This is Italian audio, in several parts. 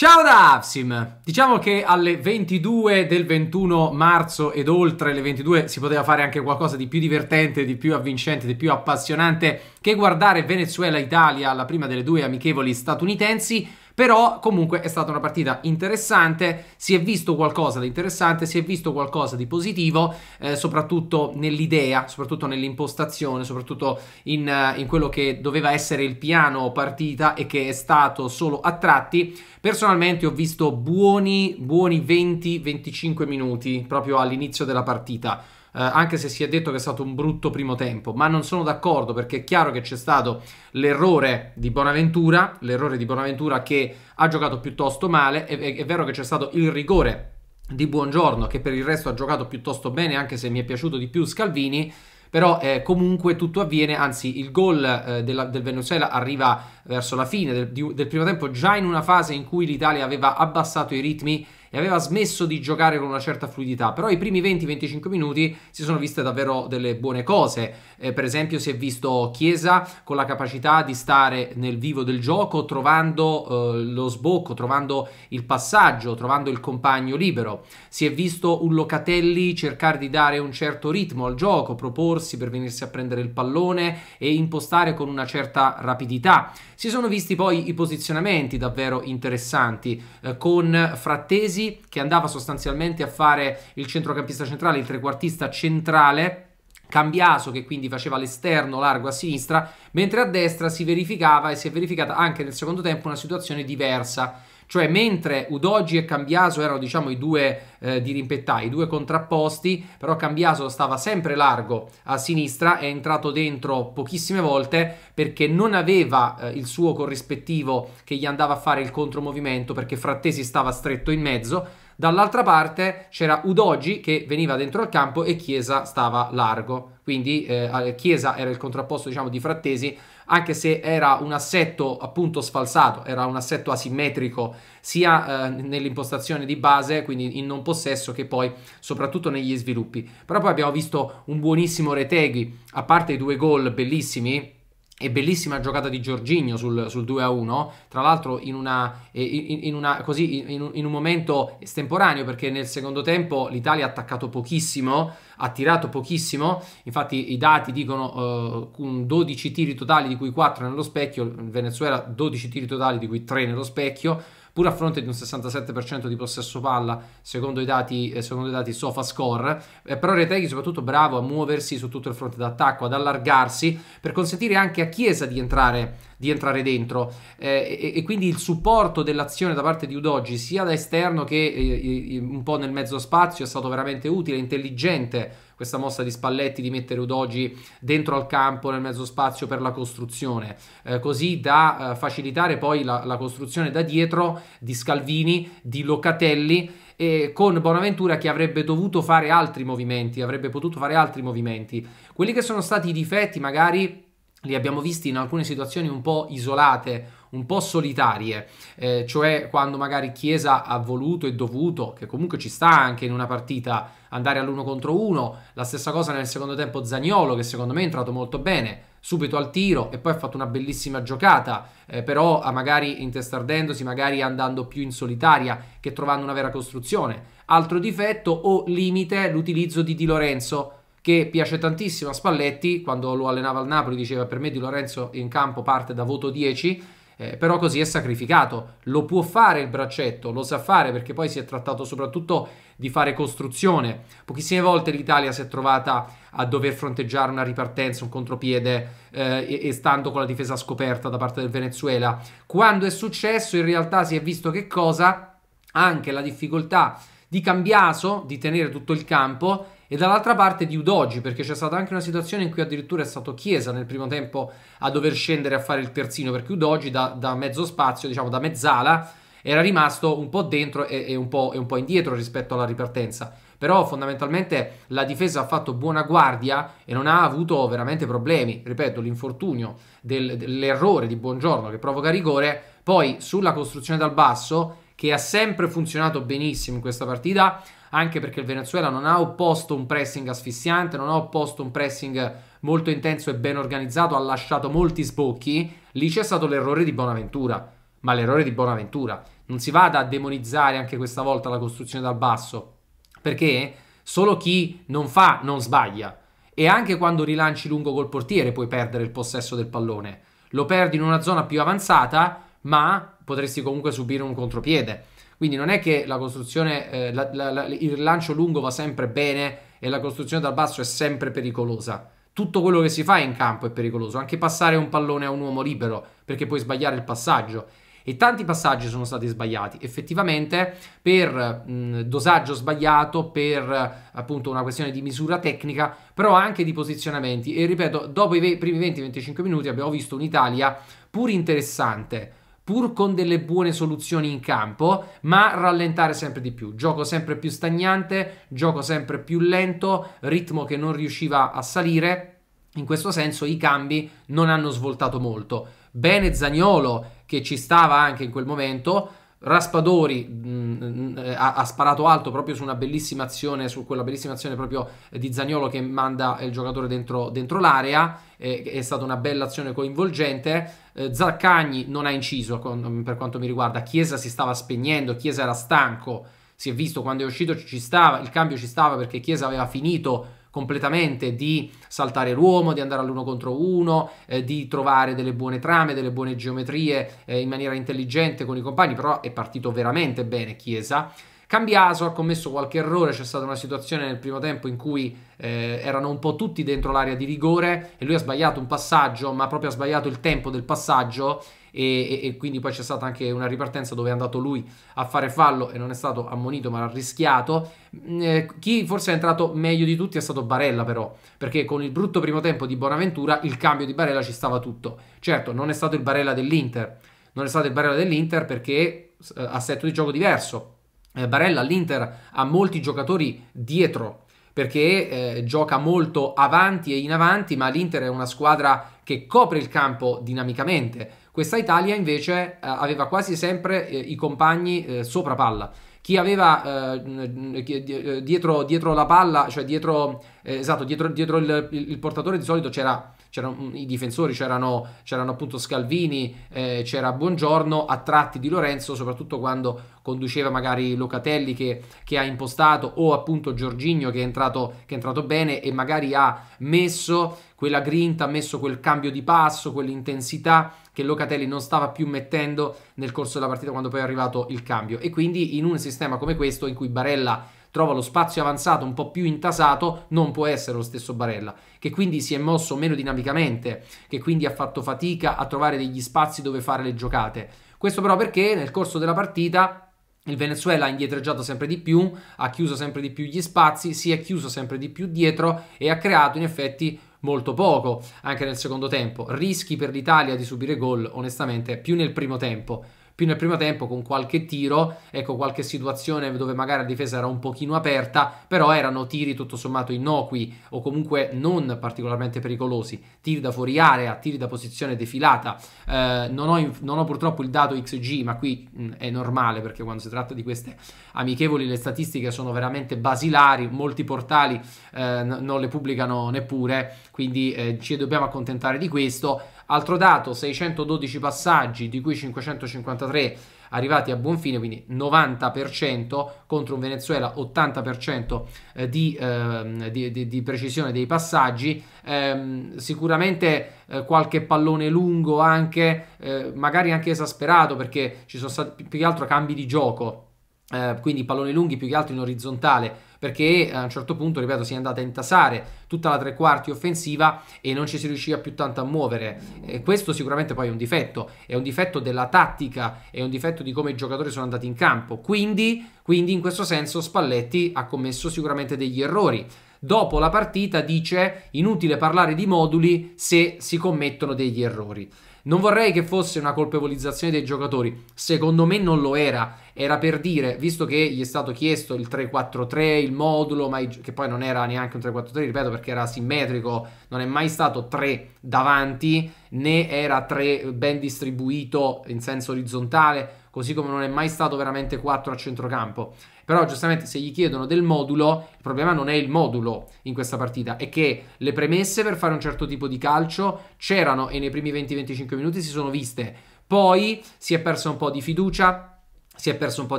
Ciao da Avsim! Diciamo che alle 22 del 21 marzo ed oltre le 22 si poteva fare anche qualcosa di più divertente, di più avvincente, di più appassionante che guardare Venezuela-Italia alla prima delle due amichevoli statunitensi però comunque è stata una partita interessante, si è visto qualcosa di interessante, si è visto qualcosa di positivo, eh, soprattutto nell'idea, soprattutto nell'impostazione, soprattutto in, eh, in quello che doveva essere il piano partita e che è stato solo a tratti. Personalmente ho visto buoni, buoni 20-25 minuti proprio all'inizio della partita eh, anche se si è detto che è stato un brutto primo tempo, ma non sono d'accordo perché è chiaro che c'è stato l'errore di Bonaventura, l'errore di Bonaventura che ha giocato piuttosto male, è, è, è vero che c'è stato il rigore di Buongiorno che per il resto ha giocato piuttosto bene, anche se mi è piaciuto di più Scalvini, però eh, comunque tutto avviene, anzi il gol eh, della, del Venezuela arriva verso la fine del, del, primo tempo, già in una fase in cui l'Italia aveva abbassato i ritmi e aveva smesso di giocare con una certa fluidità, però i primi 20-25 minuti si sono viste davvero delle buone cose, eh, per esempio si è visto Chiesa con la capacità di stare nel vivo del gioco, trovando eh, lo sbocco, trovando il passaggio, trovando il compagno libero, si è visto un Locatelli cercare di dare un certo ritmo al gioco, proporsi per venirsi a prendere il pallone e impostare con una certa rapidità, si sono visti poi i posizionamenti davvero interessanti eh, con Frattesi Parisi che andava sostanzialmente a fare il centrocampista centrale, il trequartista centrale Cambiaso che quindi faceva l'esterno largo a sinistra, mentre a destra si verificava e si è verificata anche nel secondo tempo una situazione diversa cioè, mentre Udogi e Cambiaso erano, diciamo, i due eh, dirimpettai, i due contrapposti, però Cambiaso stava sempre largo a sinistra, è entrato dentro pochissime volte perché non aveva eh, il suo corrispettivo che gli andava a fare il contromovimento perché Frattesi stava stretto in mezzo Dall'altra parte c'era Udogi che veniva dentro al campo e Chiesa stava largo. Quindi eh, Chiesa era il contrapposto diciamo, di Frattesi, anche se era un assetto appunto sfalsato, era un assetto asimmetrico sia eh, nell'impostazione di base, quindi in non possesso, che poi soprattutto negli sviluppi. Però poi abbiamo visto un buonissimo Retegui, a parte i due gol bellissimi, e bellissima giocata di Giorginio sul, sul 2-1, tra l'altro in, una, eh, in, in, una, così, in, un momento estemporaneo perché nel secondo tempo l'Italia ha attaccato pochissimo, ha tirato pochissimo, infatti i dati dicono uh, eh, 12 tiri totali di cui 4 nello specchio, Venezuela 12 tiri totali di cui 3 nello specchio, pur a fronte di un 67% di possesso palla, secondo i dati, eh, secondo i dati SofaScore, eh, però Reteghi soprattutto bravo a muoversi su tutto il fronte d'attacco, ad allargarsi, per consentire anche a Chiesa di entrare di entrare dentro eh, e, e, quindi il supporto dell'azione da parte di Udoggi sia da esterno che eh, un po' nel mezzo spazio è stato veramente utile, intelligente questa mossa di Spalletti di mettere Udogi dentro al campo nel mezzo spazio per la costruzione, eh, così da eh, facilitare poi la, la costruzione da dietro di Scalvini, di Locatelli con Bonaventura che avrebbe dovuto fare altri movimenti, avrebbe potuto fare altri movimenti. Quelli che sono stati i difetti magari li abbiamo visti in alcune situazioni un po' isolate, un po' solitarie, eh, cioè quando magari Chiesa ha voluto e dovuto, che comunque ci sta anche in una partita, andare all'uno contro uno, la stessa cosa nel secondo tempo Zagnolo, che secondo me è entrato molto bene, subito al tiro e poi ha fatto una bellissima giocata, eh, però magari intestardendosi, magari andando più in solitaria che trovando una vera costruzione. Altro difetto o limite l'utilizzo di Di Lorenzo, che piace tantissimo a Spalletti, quando lo allenava al Napoli diceva per me Di Lorenzo in campo parte da voto 10, eh, però così è sacrificato. Lo può fare il braccetto, lo sa fare perché poi si è trattato soprattutto di fare costruzione. Pochissime volte l'Italia si è trovata a dover fronteggiare una ripartenza, un contropiede eh, e, e stando con la difesa scoperta da parte del Venezuela. Quando è successo in realtà si è visto che cosa? Anche la difficoltà di Cambiaso di tenere tutto il campo e dall'altra parte di Udogi, perché c'è stata anche una situazione in cui addirittura è stato Chiesa nel primo tempo a dover scendere a fare il terzino, perché Udogi da, da mezzo spazio, diciamo da mezzala, era rimasto un po' dentro e, e, un po', e, un po', indietro rispetto alla ripartenza. Però fondamentalmente la difesa ha fatto buona guardia e non ha avuto veramente problemi. Ripeto, l'infortunio, del, dell'errore di Buongiorno che provoca rigore, poi sulla costruzione dal basso, che ha sempre funzionato benissimo in questa partita, anche perché il Venezuela non ha opposto un pressing asfissiante, non ha opposto un pressing molto intenso e ben organizzato, ha lasciato molti sbocchi, lì c'è stato l'errore di Bonaventura, ma l'errore di Bonaventura. Non si vada a demonizzare anche questa volta la costruzione dal basso, perché solo chi non fa non sbaglia e anche quando rilanci lungo col portiere puoi perdere il possesso del pallone. Lo perdi in una zona più avanzata, ma potresti comunque subire un contropiede. Quindi non è che la costruzione, eh, la, la, la, il lancio lungo va sempre bene e la costruzione dal basso è sempre pericolosa. Tutto quello che si fa in campo è pericoloso, anche passare un pallone a un uomo libero, perché puoi sbagliare il passaggio. E tanti passaggi sono stati sbagliati, effettivamente per mh, dosaggio sbagliato, per appunto una questione di misura tecnica, però anche di posizionamenti. E ripeto, dopo i primi 20-25 minuti abbiamo visto un'Italia pur interessante, pur con delle buone soluzioni in campo, ma rallentare sempre di più. Gioco sempre più stagnante, gioco sempre più lento, ritmo che non riusciva a salire. In questo senso i cambi non hanno svoltato molto. Bene Zagnolo che ci stava anche in quel momento, Raspadori mh, mm, eh, ha, ha, sparato alto proprio su una bellissima azione, su quella bellissima azione proprio di Zagnolo che manda il giocatore dentro, dentro l'area, eh, è stata una bella azione coinvolgente. Eh, Zaccagni non ha inciso con, mm, per quanto mi riguarda, Chiesa si stava spegnendo, Chiesa era stanco, si è visto quando è uscito ci stava, il cambio ci stava perché Chiesa aveva finito completamente di saltare l'uomo, di andare all'uno contro uno, eh, di trovare delle buone trame, delle buone geometrie eh, in maniera intelligente con i compagni, però è partito veramente bene Chiesa. Cambiaso ha commesso qualche errore, c'è stata una situazione nel primo tempo in cui eh, erano un po' tutti dentro l'area di rigore e lui ha sbagliato un passaggio, ma proprio ha sbagliato il tempo del passaggio e, e, e quindi poi c'è stata anche una ripartenza dove è andato lui a fare fallo e non è stato ammonito ma l'ha rischiato. Mm, eh, chi forse è entrato meglio di tutti è stato Barella però, perché con il brutto primo tempo di Bonaventura il cambio di Barella ci stava tutto. Certo, non è stato il Barella dell'Inter, non è stato il Barella dell'Inter perché eh, assetto di gioco diverso eh, Barella all'Inter ha molti giocatori dietro perché eh, gioca molto avanti e in avanti, ma l'Inter è una squadra che copre il campo dinamicamente. Questa Italia invece eh, aveva quasi sempre eh, i compagni eh, sopra palla. Chi aveva eh, dietro, dietro, la palla, cioè dietro, esatto, dietro, dietro il, il portatore di solito c'era c'erano i difensori, c'erano, c'erano appunto Scalvini, eh, c'era Buongiorno, a tratti di Lorenzo, soprattutto quando conduceva magari Locatelli che, che ha impostato o appunto Giorginio che è, entrato, che è entrato bene e magari ha messo quella grinta, ha messo quel cambio di passo, quell'intensità che Locatelli non stava più mettendo nel corso della partita quando poi è arrivato il cambio. E quindi in un sistema come questo in cui Barella trova lo spazio avanzato un po' più intasato, non può essere lo stesso Barella, che quindi si è mosso meno dinamicamente, che quindi ha fatto fatica a trovare degli spazi dove fare le giocate. Questo però perché nel corso della partita il Venezuela ha indietreggiato sempre di più, ha chiuso sempre di più gli spazi, si è chiuso sempre di più dietro e ha creato in effetti molto poco anche nel secondo tempo. Rischi per l'Italia di subire gol, onestamente, più nel primo tempo più nel primo tempo con qualche tiro, ecco qualche situazione dove magari la difesa era un pochino aperta, però erano tiri tutto sommato innocui o comunque non particolarmente pericolosi, tiri da fuori area, tiri da posizione defilata, eh, non, ho, non, ho, purtroppo il dato XG, ma qui mh, mm, è normale perché quando si tratta di queste amichevoli le statistiche sono veramente basilari, molti portali eh, non le pubblicano neppure, quindi eh, ci dobbiamo accontentare di questo. Altro dato, 612 passaggi, di cui 553 arrivati a buon fine, quindi 90% contro un Venezuela 80% di, eh, di, di, di, precisione dei passaggi. Eh, sicuramente eh, qualche pallone lungo anche, magari anche esasperato perché ci sono stati più che altro cambi di gioco eh, quindi palloni lunghi più che altro in orizzontale perché eh, a un certo punto, ripeto, si è andata a intasare tutta la tre quarti offensiva e non ci si riusciva più tanto a muovere. E questo sicuramente poi è un difetto, è un difetto della tattica, è un difetto di come i giocatori sono andati in campo. Quindi, quindi in questo senso Spalletti ha commesso sicuramente degli errori. Dopo la partita dice inutile parlare di moduli se si commettono degli errori. Non vorrei che fosse una colpevolizzazione dei giocatori, secondo me non lo era, era per dire, visto che gli è stato chiesto il 3-4-3, il modulo, i, che poi non era neanche un 3-4-3, ripeto, perché era simmetrico, non è mai stato 3 davanti, né era 3 ben distribuito in senso orizzontale, così come non è mai stato veramente 4 a centrocampo. Però giustamente se gli chiedono del modulo, il problema non è il modulo in questa partita, è che le premesse per fare un certo tipo di calcio c'erano e nei primi 20-25 minuti si sono viste. Poi si è persa un po' di fiducia, si è persa un po'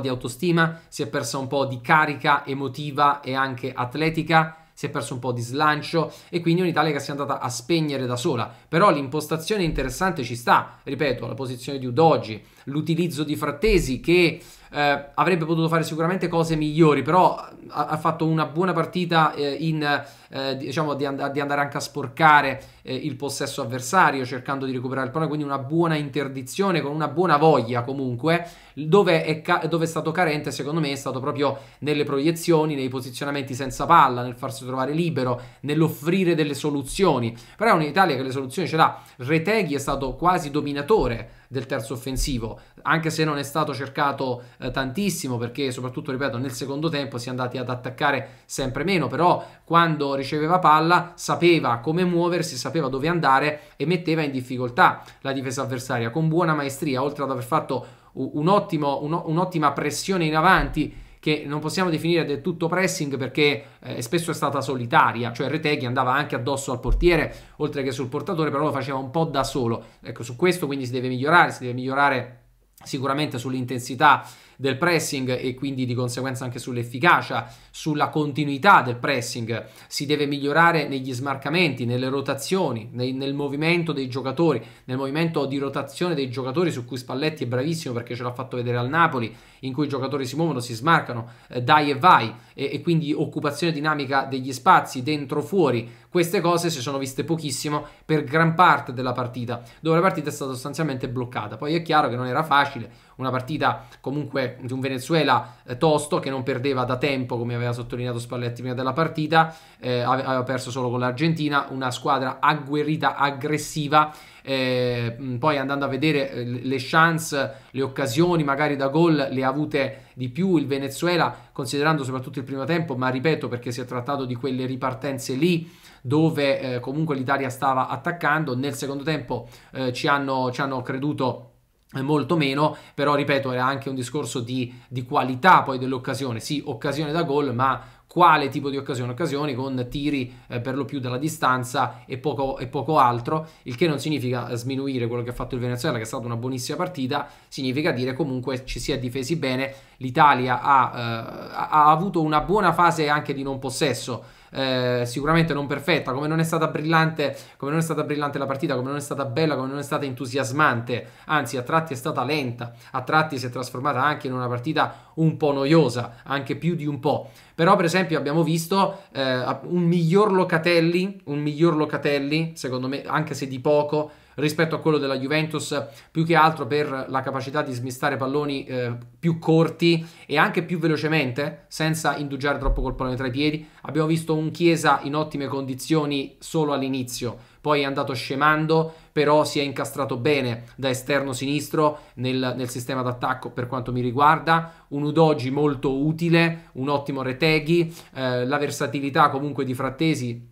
di autostima, si è persa un po' di carica emotiva e anche atletica, si è perso un po' di slancio e quindi un'Italia che si è andata a spegnere da sola. Però l'impostazione interessante ci sta, ripeto, la posizione di Udogi, l'utilizzo di Frattesi che eh, avrebbe potuto fare sicuramente cose migliori, però ha, ha fatto una buona partita eh, in, eh, diciamo di, and- di, andare anche a sporcare eh, il possesso avversario cercando di recuperare il pallone, quindi una buona interdizione con una buona voglia comunque, dove è, ca- dove è stato carente secondo me è stato proprio nelle proiezioni, nei posizionamenti senza palla, nel farsi trovare libero, nell'offrire delle soluzioni, però è un'Italia che le soluzioni ce l'ha, Reteghi è stato quasi dominatore del terzo offensivo, anche se non è stato cercato eh, tantissimo perché soprattutto, ripeto, nel secondo tempo si è andati ad attaccare sempre meno, però quando riceveva palla sapeva come muoversi, sapeva dove andare e metteva in difficoltà la difesa avversaria con buona maestria, oltre ad aver fatto un ottimo, un, un'ottima pressione in avanti che non possiamo definire del tutto pressing perché eh, spesso è stata solitaria, cioè Reteghi andava anche addosso al portiere oltre che sul portatore, però lo faceva un po' da solo. Ecco, su questo quindi si deve migliorare, si deve migliorare sicuramente sull'intensità del pressing e quindi di conseguenza anche sull'efficacia, sulla continuità del pressing. Si deve migliorare negli smarcamenti, nelle rotazioni, nei, nel movimento dei giocatori, nel movimento di rotazione dei giocatori su cui Spalletti è bravissimo perché ce l'ha fatto vedere al Napoli, in cui i giocatori si muovono, si smarcano, eh, dai e vai e, e quindi occupazione dinamica degli spazi dentro fuori. Queste cose si sono viste pochissimo per gran parte della partita, dove la partita è stata sostanzialmente bloccata. Poi è chiaro che non era facile, una partita comunque di un Venezuela eh, tosto che non perdeva da tempo, come aveva sottolineato Spalletti prima della partita, eh, aveva perso solo con l'Argentina, una squadra agguerrita, aggressiva. Eh, poi andando a vedere eh, le chance, le occasioni magari da gol le ha avute di più il Venezuela, considerando soprattutto il primo tempo, ma ripeto perché si è trattato di quelle ripartenze lì dove eh, comunque l'Italia stava attaccando, nel secondo tempo eh, ci, hanno, ci hanno creduto eh, molto meno, però ripeto era anche un discorso di, di qualità poi dell'occasione, sì occasione da gol ma quale tipo di occasione? Occasioni con tiri eh, per lo più dalla distanza e poco, e poco, altro, il che non significa sminuire quello che ha fatto il Venezuela, che è stata una buonissima partita, significa dire comunque ci si è difesi bene, l'Italia ha, eh, ha avuto una buona fase anche di non possesso. Eh, sicuramente non perfetta, come non è stata brillante, come non è stata brillante la partita, come non è stata bella, come non è stata entusiasmante, anzi a tratti è stata lenta, a tratti si è trasformata anche in una partita un po' noiosa, anche più di un po'. Però per esempio abbiamo visto eh, un miglior Locatelli, un miglior Locatelli, secondo me, anche se di poco, rispetto a quello della Juventus, più che altro per la capacità di smistare palloni eh, più corti e anche più velocemente, senza indugiare troppo col pallone tra i piedi. Abbiamo visto un Chiesa in ottime condizioni solo all'inizio, poi è andato scemando, però si è incastrato bene da esterno sinistro nel, nel sistema d'attacco per quanto mi riguarda, un Udoji molto utile, un ottimo Reteghi, eh, la versatilità comunque di Frattesi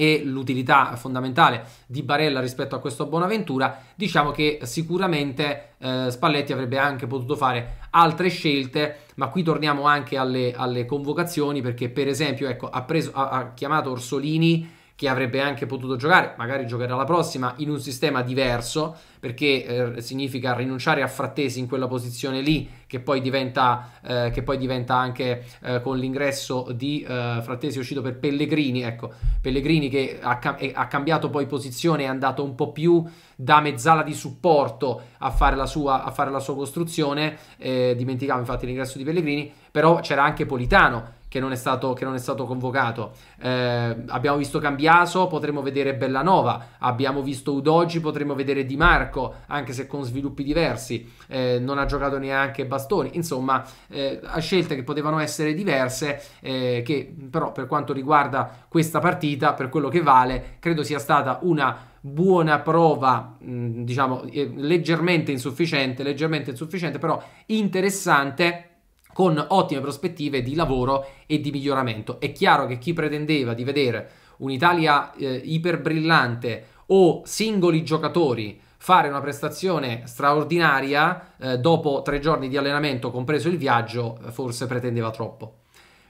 e l'utilità fondamentale di Barella rispetto a questo Bonaventura, diciamo che sicuramente eh, Spalletti avrebbe anche potuto fare altre scelte, ma qui torniamo anche alle, alle convocazioni perché per esempio ecco, ha, preso, ha, ha chiamato Orsolini che avrebbe anche potuto giocare, magari giocherà la prossima in un sistema diverso, perché eh, significa rinunciare a Frattesi in quella posizione lì, che poi diventa, eh, che poi diventa anche eh, con l'ingresso di eh, Frattesi uscito per Pellegrini, ecco, Pellegrini che ha, cam- eh, ha, cambiato poi posizione, è andato un po' più da mezzala di supporto a fare la sua, a fare la sua costruzione, eh, dimenticavo infatti l'ingresso di Pellegrini, però c'era anche Politano che non è stato, non è stato convocato. Eh, abbiamo visto Cambiaso, potremmo vedere Bellanova, abbiamo visto Udogi, potremmo vedere Di Marco, anche se con sviluppi diversi. Eh, non ha giocato neanche Bastoni. Insomma, eh, scelte che potevano essere diverse, eh, che però per quanto riguarda questa partita, per quello che vale, credo sia stata una buona prova, mm, diciamo, eh, leggermente insufficiente, leggermente insufficiente, però interessante con ottime prospettive di lavoro e di miglioramento. È chiaro che chi pretendeva di vedere un'Italia eh, iperbrillante o singoli giocatori fare una prestazione straordinaria eh, dopo tre giorni di allenamento, compreso il viaggio, eh, forse pretendeva troppo.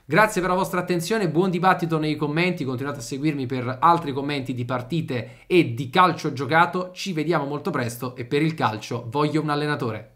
Grazie per la vostra attenzione, buon dibattito nei commenti, continuate a seguirmi per altri commenti di partite e di calcio giocato, ci vediamo molto presto e per il calcio voglio un allenatore.